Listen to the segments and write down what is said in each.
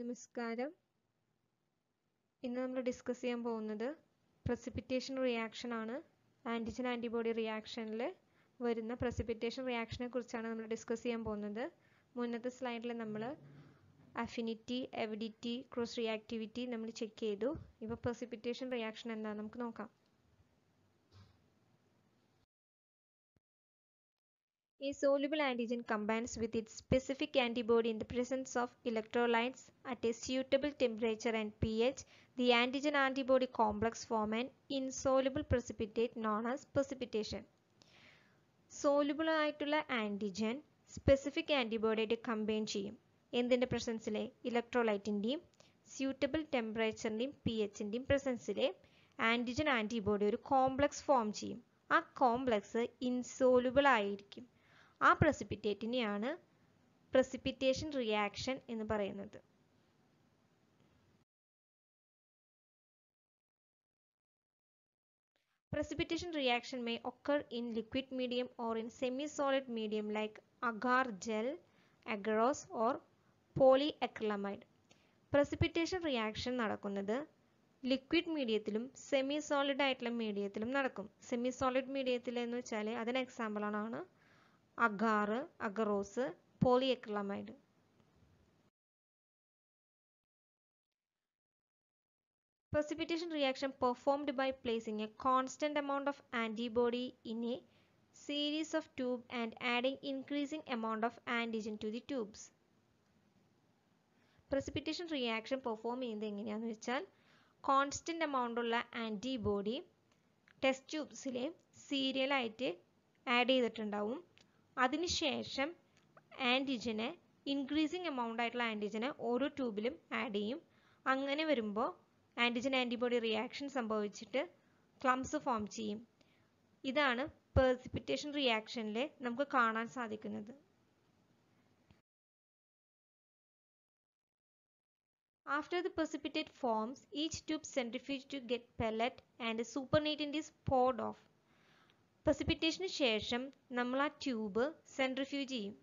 നമസ്കാരം ഇന്ന് നമ്മൾ ഡിസ്കസ് ചെയ്യാൻ പോകുന്നത് പ്രസിപ്പിറ്റേഷൻ റിയാക്ഷൻ ആണ് ആൻറ്റിജൻ ആൻറ്റിബോഡി റിയാക്ഷനിൽ വരുന്ന പ്രസിപ്പിറ്റേഷൻ റിയാക്ഷനെ കുറിച്ചാണ് നമ്മൾ ഡിസ്കസ് ചെയ്യാൻ പോകുന്നത് മുന്നത്തെ സ്ലൈഡിൽ നമ്മൾ അഫിനിറ്റി എവിഡിറ്റി ക്രോസ് റിയാക്ടിവിറ്റി നമ്മൾ ചെക്ക് ചെയ്തു ഇപ്പോൾ പ്രസിപ്പിറ്റേഷൻ റിയാക്ഷൻ എന്താണെന്ന് നമുക്ക് നോക്കാം A soluble antigen combines with its specific antibody in the presence of electrolytes at a suitable temperature and pH. The antigen antibody complex form an insoluble precipitate known as precipitation. Soluble antigen specific antibody combine in the presence of electrolyte in the suitable temperature and pH in the presence of antigen antibody complex form. A complex insoluble antigen. ആ പ്രസിപ്പിറ്റേറ്റിനെയാണ് precipitation reaction എന്ന് പറയുന്നത് precipitation reaction may occur in liquid medium or in semi solid medium like agar gel agarose or polyacrylamide precipitation reaction നടക്കുന്നത് liquid മീഡിയത്തിലും semi solid ആയിട്ടുള്ള മീഡിയത്തിലും നടക്കും semi solid മീഡിയത്തിൽ എന്ന് വെച്ചാൽ അതിന് ആണ് agar agarose polyacrylamide precipitation reaction performed by placing a constant amount of antibody in a series of tube and adding increasing amount of antigen to the tubes. precipitation reaction perform ചെയ്യുന്നത് എങ്ങനെയാണെന്ന് വെച്ചാൽ constant ഉള്ള antibody test ട്യൂബ്സിലെ സീരിയലായിട്ട് add ചെയ്തിട്ടുണ്ടാവും അതിനുശേഷം ആൻറ്റിജന് increasing amount ആയിട്ടുള്ള ആൻറ്റിജന് ഓരോ ട്യൂബിലും ആഡ് ചെയ്യും അങ്ങനെ വരുമ്പോൾ ആൻറ്റിജൻ ആൻറ്റിബോഡി റിയാക്ഷൻ സംഭവിച്ചിട്ട് ക്ലംസ് ഫോം ചെയ്യും ഇതാണ് പേഴ്സിപ്പിറ്റേഷൻ റിയാക്ഷനിൽ നമുക്ക് കാണാൻ സാധിക്കുന്നത് after the precipitate forms each tube centrifuged to get pellet and a in this pod of പ്രസിപ്പിറ്റേഷന് ശേഷം നമ്മൾ ആ ട്യൂബ് സെൻട്രിഫ്യൂജ് ചെയ്യും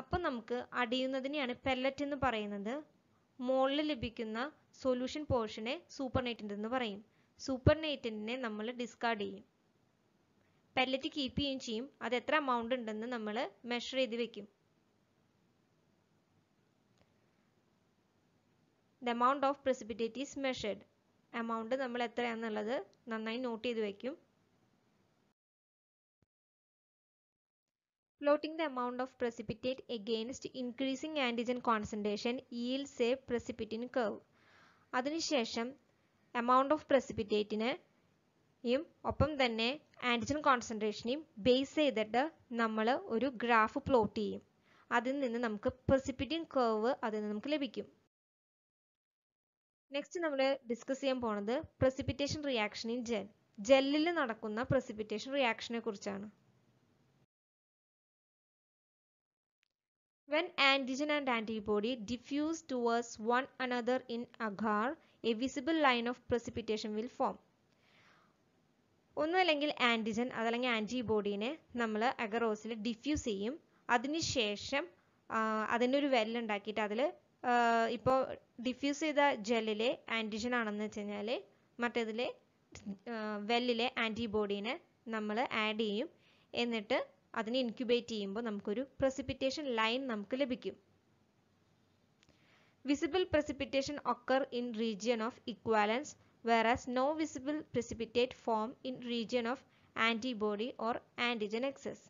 അപ്പോൾ നമുക്ക് അടിയുന്നതിനെയാണ് പെല്ലറ്റ് എന്ന് പറയുന്നത് മുകളിൽ ലഭിക്കുന്ന സൊല്യൂഷൻ പോർഷനെ സൂപ്പർനേറ്റൻ്റ് എന്ന് പറയും സൂപ്പർനേറ്റൻറ്റിനെ നമ്മൾ ഡിസ്കാർഡ് ചെയ്യും പെല്ലറ്റ് കീപ്പ് ചെയ്യുകയും ചെയ്യും അത് എത്ര എമൗണ്ട് ഉണ്ടെന്ന് നമ്മൾ മെഷർ ചെയ്ത് വെക്കും the amount of precipitate is measured amount നമ്മൾ എത്രയാണെന്നുള്ളത് നന്നായി നോട്ട് ചെയ്ത് വയ്ക്കും Plotting the amount of precipitate against increasing antigen concentration yields a precipitin curve. അതിനുശേഷം amount of precipitate യും ഒപ്പം തന്നെ ആൻറ്റിജൻ കോൺസെൻട്രേഷനെയും ബേസ് ചെയ്തിട്ട് നമ്മൾ ഒരു ഗ്രാഫ് പ്ലോട്ട് ചെയ്യും അതിൽ നിന്ന് നമുക്ക് പ്രസിപ്പിറ്റിൻ കേർവ് അതിൽ നിന്ന് നമുക്ക് ലഭിക്കും നെക്സ്റ്റ് നമ്മൾ ഡിസ്കസ് ചെയ്യാൻ പോണത് പ്രസിപ്പിറ്റേഷൻ റിയാക്ഷൻ ഇൻ ജെൽ ജെല്ലിൽ നടക്കുന്ന പ്രസിപ്പിറ്റേഷൻ റിയാക്ഷനെ കുറിച്ചാണ് When antigen and antibody diffuse towards one another in agar, a visible line of precipitation will form. ഒന്നുമല്ലെങ്കിൽ ആൻറ്റിജൻ അതല്ലെങ്കിൽ ആൻറ്റിബോഡീനെ നമ്മൾ അഗറോസിൽ ഡിഫ്യൂസ് ചെയ്യും അതിനുശേഷം അതിൻ്റെ ഒരു വെല്ലുണ്ടാക്കിയിട്ട് അതിൽ ഇപ്പോൾ ഡിഫ്യൂസ് ചെയ്ത ജെല്ലിലെ ആൻറ്റിജൻ ആണെന്ന് വെച്ച് കഴിഞ്ഞാൽ മറ്റേതിലെ വെല്ലിലെ ആൻറ്റിബോഡീനെ നമ്മൾ ആഡ് ചെയ്യും എന്നിട്ട് അതിനെ ഇൻക്യുബേറ്റ് ചെയ്യുമ്പോൾ നമുക്കൊരു പ്രസിപ്പിറ്റേഷൻ ലൈൻ നമുക്ക് ലഭിക്കും visible occur in region of equivalence whereas no visible precipitate form in region of antibody or antigen excess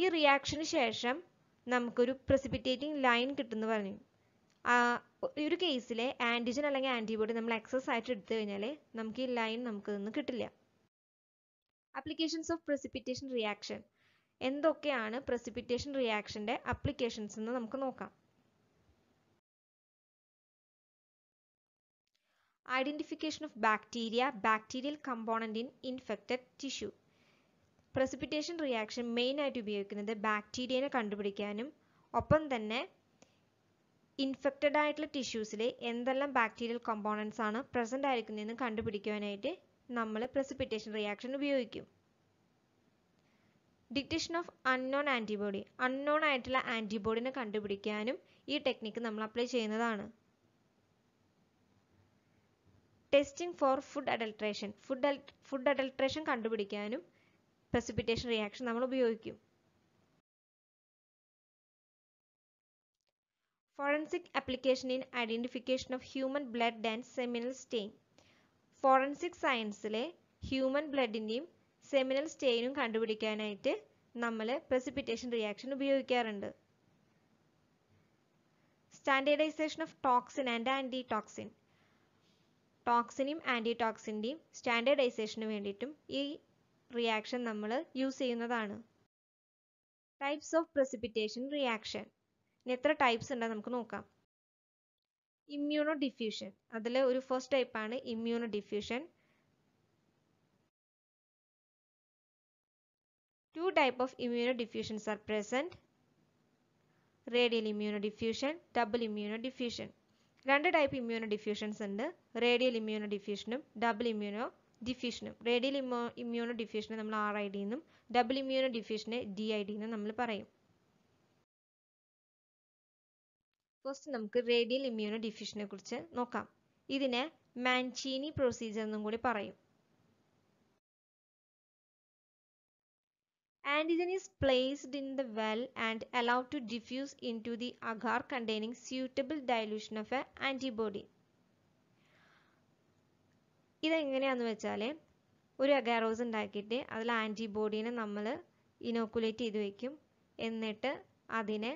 ഈ റിയാക്ഷന് ശേഷം നമുക്കൊരു precipitation ലൈൻ കിട്ടുന്നു പറഞ്ഞു ഒരു കേസിലെ ആൻറ്റിജൻ അല്ലെങ്കിൽ ആൻറ്റിബോഡി നമ്മൾ എക്സസ് ആയിട്ട് എടുത്തു കഴിഞ്ഞാൽ നമുക്ക് ഈ ലൈൻ നമുക്ക് കിട്ടില്ല അപ്ലിക്കേഷൻസ് ഓഫ് പ്രസിപ്പിറ്റേഷൻ റിയാക്ഷൻ എന്തൊക്കെയാണ് പ്രസിപ്പിറ്റേഷൻ റിയാക്ഷൻ്റെ അപ്ലിക്കേഷൻസ് എന്ന് നമുക്ക് നോക്കാം identification of bacteria bacterial component in infected tissue precipitation reaction മെയിനായിട്ട് ഉപയോഗിക്കുന്നത് ബാക്ടീരിയനെ കണ്ടുപിടിക്കാനും ഒപ്പം തന്നെ ഇൻഫെക്റ്റഡ് ആയിട്ടുള്ള ടിഷ്യൂസിലെ എന്തെല്ലാം ബാക്ടീരിയൽ കമ്പോണൻസ് ആണ് പ്രസൻ്റ് ആയിരിക്കുന്നതെന്ന് കണ്ടുപിടിക്കുവാനായിട്ട് നമ്മൾ പ്രസിപ്പിറ്റേഷൻ റിയാക്ഷൻ ഉപയോഗിക്കും detection of unknown antibody unknown ആയിട്ടുള്ള ആൻറ്റിബോഡിനെ കണ്ടുപിടിക്കാനും ഈ ടെക്നിക്ക് നമ്മൾ അപ്ലൈ ചെയ്യുന്നതാണ് testing for food adulteration food food adulteration കണ്ടുപിടിക്കാനും പ്രസിപ്പിറ്റേഷൻ റിയാക്ഷൻ നമ്മൾ ഉപയോഗിക്കും forensic application in identification of human blood and seminal stain forensic സയൻസിലെ ഹ്യൂമൻ ബ്ലഡിൻ്റെയും സെമിനൽ സ്റ്റെയിനും കണ്ടുപിടിക്കാനായിട്ട് നമ്മൾ പ്രസിപ്പിറ്റേഷൻ റിയാക്ഷൻ ഉപയോഗിക്കാറുണ്ട് standardisation of toxin and antitoxin ടോക്സിനെയും ആൻറ്റി സ്റ്റാൻഡേർഡൈസേഷന് വേണ്ടിയിട്ടും ഈ റിയാക്ഷൻ നമ്മൾ യൂസ് ചെയ്യുന്നതാണ് ടൈപ്സ് ഓഫ് പ്രസിപ്പിറ്റേഷൻ റിയാക്ഷൻ ഇനി എത്ര ടൈപ്സ് ഉണ്ടെന്ന് നമുക്ക് നോക്കാം ഇമ്മ്യൂണോ ഡിഫ്യൂഷൻ അതിൽ ഒരു ഫസ്റ്റ് ടൈപ്പാണ് immunodiffusion immunodiffusions are present radial immunodiffusion double immunodiffusion രണ്ട് ടൈപ്പ് ഇമ്മ്യൂണോ ഡിഫ്യൂഷൻസ് ഉണ്ട് റേഡിയൽ ഇമ്മ്യൂണോ ഡിഫ്യൂഷനും ഡബിൾ ഇമ്മ്യൂണോ ഡിഫ്യൂഷനും റേഡിയൽ ഇമ്മ്യൂണോ ഡിഫ്യൂഷനെ നമ്മൾ ആർ ഐ ഡി എന്നും ഡബിൾ ഇമ്മ്യൂണോ ഡിഫ്യൂഷനെ ഡി ഐ ഡി എന്നും നമ്മൾ പറയും ഫസ്റ്റ് നമുക്ക് റേഡിയൽ ഇമ്മ്യൂണോ ഡിഫിഷ്യനെ കുറിച്ച് നോക്കാം ഇതിനെ മാൻചീനി പ്രൊസീജിയർ എന്നും കൂടി പറയും is placed in the well and and to diffuse into the agar containing suitable dilution of a antibody. ഇതെങ്ങനെയാണെന്ന് വെച്ചാൽ ഒരു അഗാറോസ് ഉണ്ടാക്കിയിട്ട് അതിൽ ആൻറ്റിബോഡീനെ നമ്മൾ ഇനോക്കുലേറ്റ് ചെയ്ത് വയ്ക്കും എന്നിട്ട് അതിനെ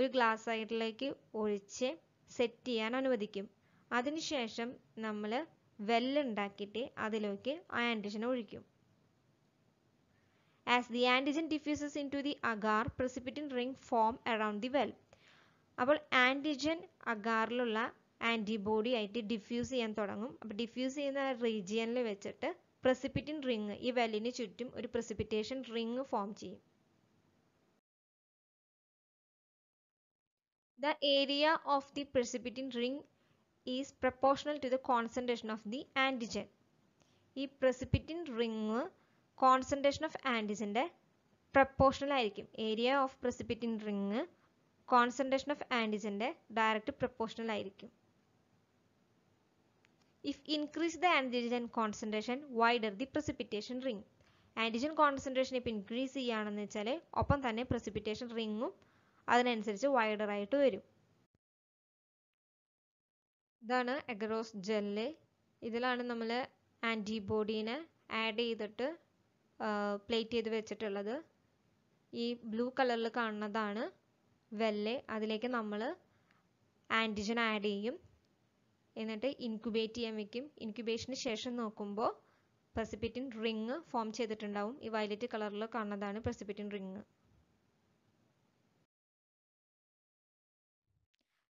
ഒരു ഗ്ലാസ് സൈഡിലേക്ക് ഒഴിച്ച് സെറ്റ് ചെയ്യാൻ അനുവദിക്കും അതിനുശേഷം നമ്മൾ വെല്ലുണ്ടാക്കിയിട്ട് അതിലേക്ക് ആ ആൻറ്റിജൻ ഒഴിക്കും as the antigen diffuses into the agar precipitin ring form around the well അപ്പോൾ ആൻറ്റിജൻ അഗാറിലുള്ള ആൻറ്റിബോഡി ആയിട്ട് ഡിഫ്യൂസ് ചെയ്യാൻ തുടങ്ങും അപ്പോൾ ഡിഫ്യൂസ് ചെയ്യുന്ന റീജിയനിൽ വെച്ചിട്ട് പ്രസിപ്പിറ്റിൻ റിങ് ഈ വെല്ലിന് ചുറ്റും ഒരു പ്രസിപ്പിറ്റേഷൻ റിങ് ഫോം ചെയ്യും The area of the precipitin ring is proportional to the concentration of the antigen. ഈ precipitin ring concentration of antigen proportional ആയിരിക്കും area of precipitin ring concentration of antigen direct proportional ആയിരിക്കും If increase the antigen concentration, wider the precipitation ring. Antigen concentration ഇപ്പോൾ increase ചെയ്യുകയാണെന്ന് വെച്ചാൽ ഒപ്പം തന്നെ precipitation ringഉം അതിനനുസരിച്ച് wider ആയിട്ട് വരും ഇതാണ് എഗറോസ് ജെല്ല് ഇതിലാണ് നമ്മൾ ആൻറ്റിബോഡീനെ ആഡ് ചെയ്തിട്ട് പ്ലേറ്റ് ചെയ്ത് വെച്ചിട്ടുള്ളത് ഈ ബ്ലൂ കളറിൽ കാണുന്നതാണ് വെല്ല് അതിലേക്ക് നമ്മൾ ആൻറ്റിജൻ ആഡ് ചെയ്യും എന്നിട്ട് ഇൻക്യുബേറ്റ് ചെയ്യാൻ വെക്കും ഇൻക്യുബേഷന് ശേഷം നോക്കുമ്പോൾ പ്രസിപ്പിറ്റിൻ റിങ് ഫോം ചെയ്തിട്ടുണ്ടാവും ഈ വയലറ്റ് കളറിൽ കാണുന്നതാണ് precipitin ring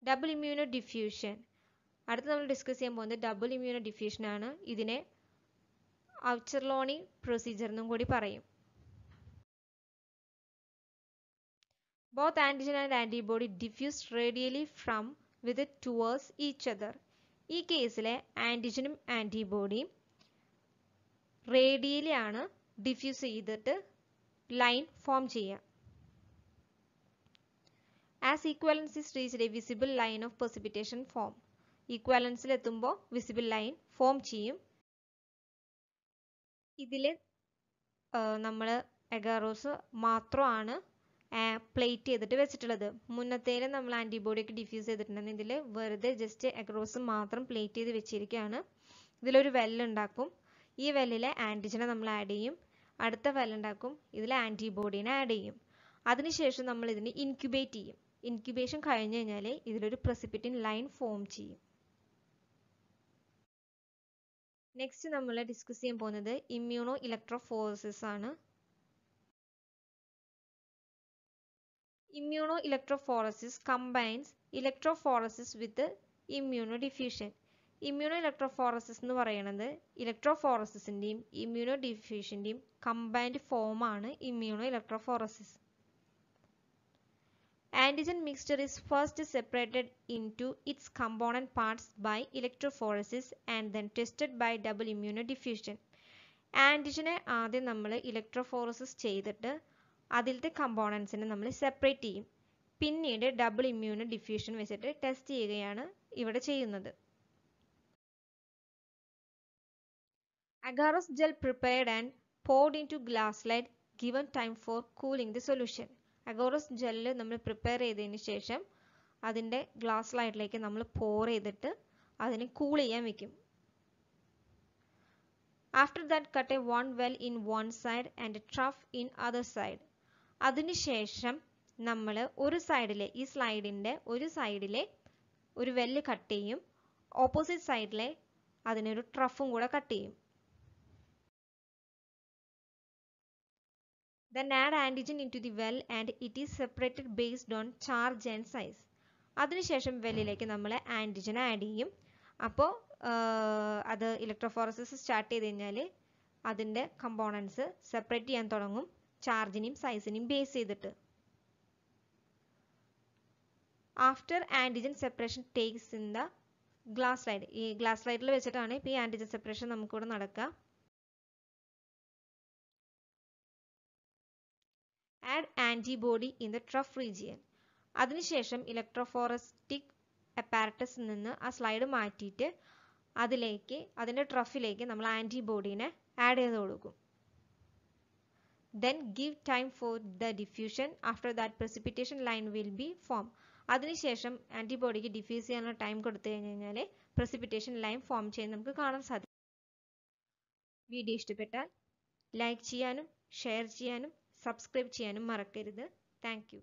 double immunodiffusion അടുത്ത നമ്മൾ ഡിസ്കസ് ചെയ്യാൻ പോകുന്നത് ഡബിൾ ഇമ്മ്യൂണോ ഡിഫ്യൂഷൻ ആണ് ഇതിനെ ഔച്ചർലോണി പ്രൊസീജിയർ എന്നും കൂടി പറയും both antigen and antibody diffuse radially from with towards each other ഈ കേസിലെ ആൻറ്റിജനും ആൻറ്റിബോഡിയും റേഡിയലി ആണ് ഡിഫ്യൂസ് ചെയ്തിട്ട് ലൈൻ ഫോം ചെയ്യുക as equivalence is reach a visible line of precipitation form ഈക്വാലൻസിൽ എത്തുമ്പോൾ വിസിബിൾ ലൈൻ ഫോം ചെയ്യും ഇതിൽ നമ്മൾ എഗാറോസ് മാത്രമാണ് പ്ലേറ്റ് ചെയ്തിട്ട് വെച്ചിട്ടുള്ളത് മുന്നത്തേൽ നമ്മൾ ആൻറ്റിബോഡിയൊക്കെ ഡിഫ്യൂസ് ചെയ്തിട്ടുണ്ടെങ്കിൽ ഇതിൽ വെറുതെ ജസ്റ്റ് എഗറോസ് മാത്രം പ്ലേറ്റ് ചെയ്ത് വെച്ചിരിക്കുകയാണ് ഇതിലൊരു വെല്ലുണ്ടാക്കും ഈ വെല്ലിലെ ആൻറ്റിജനെ നമ്മൾ ആഡ് ചെയ്യും അടുത്ത വെല്ലുണ്ടാക്കും ഇതിൽ ആൻറ്റിബോഡീനെ ആഡ് ചെയ്യും അതിനുശേഷം നമ്മൾ ഇതിനെ ഇൻക്യുബേറ്റ് ചെയ്യും ഇൻക്യുബേഷൻ കഴിഞ്ഞു കഴിഞ്ഞാൽ ഇതിലൊരു പ്രസിപ്പിറ്റിൻ ലൈൻ ഫോം ചെയ്യും നെക്സ്റ്റ് നമ്മൾ ഡിസ്കസ് ചെയ്യാൻ പോകുന്നത് ഇമ്മ്യൂണോ ഇലക്ട്രോഫോറസിസ് ആണ് immunoelectrophoresis combines electrophoresis with immunodiffusion immunoelectrophoresis എന്ന് പറയുന്നത് ഇലക്ട്രോഫോറസിസിൻ്റെയും ഇമ്മ്യൂണോ ഡിഫ്യൂഷൻ്റെയും കമ്പൈൻഡ് ഫോമാണ് immunoelectrophoresis Antigen mixture is first separated into its component parts by electrophoresis and then tested by double immunodiffusion. ആൻറ്റിജനെ ആദ്യം നമ്മൾ ഇലക്ട്രോഫോറസിസ് ചെയ്തിട്ട് അതിലത്തെ കമ്പോണൻസിനെ നമ്മൾ സെപ്പറേറ്റ് ചെയ്യും പിന്നീട് ഡബിൾ ഇമ്മ്യൂണോ ഡിഫ്യൂഷൻ വെച്ചിട്ട് ടെസ്റ്റ് ചെയ്യുകയാണ് ഇവിടെ ചെയ്യുന്നത് agarose gel prepared and poured into glass slide given time for cooling the solution. Agarose gel നമ്മൾ പ്രിപ്പയർ ചെയ്തതിന് ശേഷം അതിൻ്റെ ഗ്ലാസ് ലൈറ്റിലേക്ക് നമ്മൾ പോർ ചെയ്തിട്ട് അതിനെ കൂൾ ചെയ്യാൻ വെക്കും after that cut a one well in one side and trough in other side അതിനുശേഷം നമ്മൾ ഒരു സൈഡിലെ ഈ സ്ലൈഡിൻ്റെ ഒരു സൈഡിലെ ഒരു വെല്ല് കട്ട് ചെയ്യും ഓപ്പോസിറ്റ് സൈഡിലെ അതിനൊരു ട്രഫും കൂടെ കട്ട് ചെയ്യും Then add antigen into the well and it is separated based on charge and size. അതിനുശേഷം വെല്ലിലേക്ക് നമ്മൾ ആൻറ്റിജൻ ആഡ് ചെയ്യും അപ്പോൾ അത് ഇലക്ട്രോഫോറസിസ് സ്റ്റാർട്ട് ചെയ്ത് കഴിഞ്ഞാൽ അതിൻ്റെ കമ്പോണൻസ് സെപ്പറേറ്റ് ചെയ്യാൻ തുടങ്ങും ചാർജിനെയും സൈസിനെയും ബേസ് ചെയ്തിട്ട് after antigen separation takes in the glass slide ഈ ഗ്ലാസ് സ്ലൈഡിൽ വെച്ചിട്ടാണ് ഇപ്പോൾ ഈ ആൻറ്റിജൻ സെപ്പറേഷൻ നമുക്കിവിടെ നടക്കുക add antibody in the trough region അതിനുശേഷം ഇലക്ട്രോഫോറസ്റ്റിക് അപ്പാരറ്റസിൽ നിന്ന് ആ സ്ലൈഡ് മാറ്റിയിട്ട് അതിലേക്ക് അതിൻ്റെ ട്രഫിലേക്ക് നമ്മൾ ആൻറ്റിബോഡീനെ ആഡ് ചെയ്ത് കൊടുക്കും then give time for the diffusion after that precipitation line will be form അതിനുശേഷം ആൻറ്റിബോഡിക്ക് ഡിഫ്യൂസ് ചെയ്യാനുള്ള ടൈം കൊടുത്തു കഴിഞ്ഞ് കഴിഞ്ഞാൽ പ്രസിപ്പിറ്റേഷൻ ലൈൻ ഫോം ചെയ്യാൻ നമുക്ക് കാണാൻ സാധിക്കും വീഡിയോ ഇഷ്ടപ്പെട്ടാൽ ലൈക്ക് ചെയ്യാനും ഷെയർ ചെയ്യാനും സബ്സ്ക്രൈബ് ചെയ്യാനും മറക്കരുത് താങ്ക്